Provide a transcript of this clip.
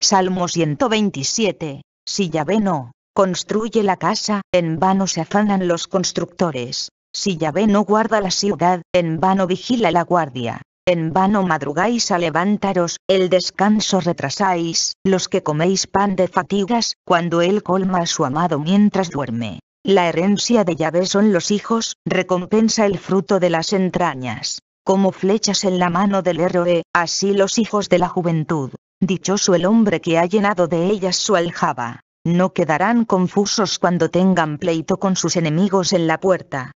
Salmo 127. Si Yahvé no construye la casa, en vano se afanan los constructores. Si Yahvé no guarda la ciudad, en vano vigila la guardia. En vano madrugáis a levantaros, el descanso retrasáis, los que coméis pan de fatigas, cuando él colma a su amado mientras duerme. La herencia de Yahvé son los hijos, recompensa el fruto de las entrañas. Como flechas en la mano del héroe, así los hijos de la juventud. Dichoso el hombre que ha llenado de ellas su aljaba. No quedarán confusos cuando tengan pleito con sus enemigos en la puerta.